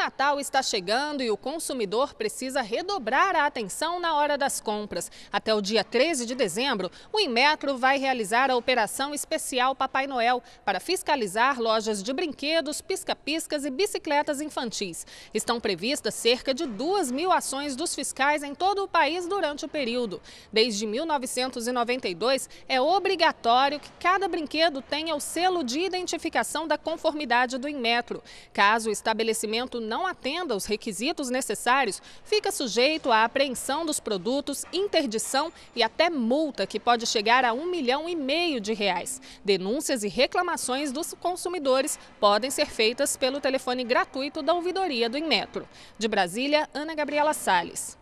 Natal está chegando e o consumidor precisa redobrar a atenção na hora das compras. Até o dia 13 de dezembro, o Inmetro vai realizar a Operação Especial Papai Noel para fiscalizar lojas de brinquedos, pisca-piscas e bicicletas infantis. Estão previstas cerca de 2 mil ações dos fiscais em todo o país durante o período. Desde 1992, é obrigatório que cada brinquedo tenha o selo de identificação da conformidade do Inmetro. Caso o estabelecimento não atenda os requisitos necessários fica sujeito à apreensão dos produtos, interdição e até multa, que pode chegar a um milhão e meio de reais. Denúncias e reclamações dos consumidores podem ser feitas pelo telefone gratuito da ouvidoria do Inmetro. De Brasília, Ana Gabriela Salles.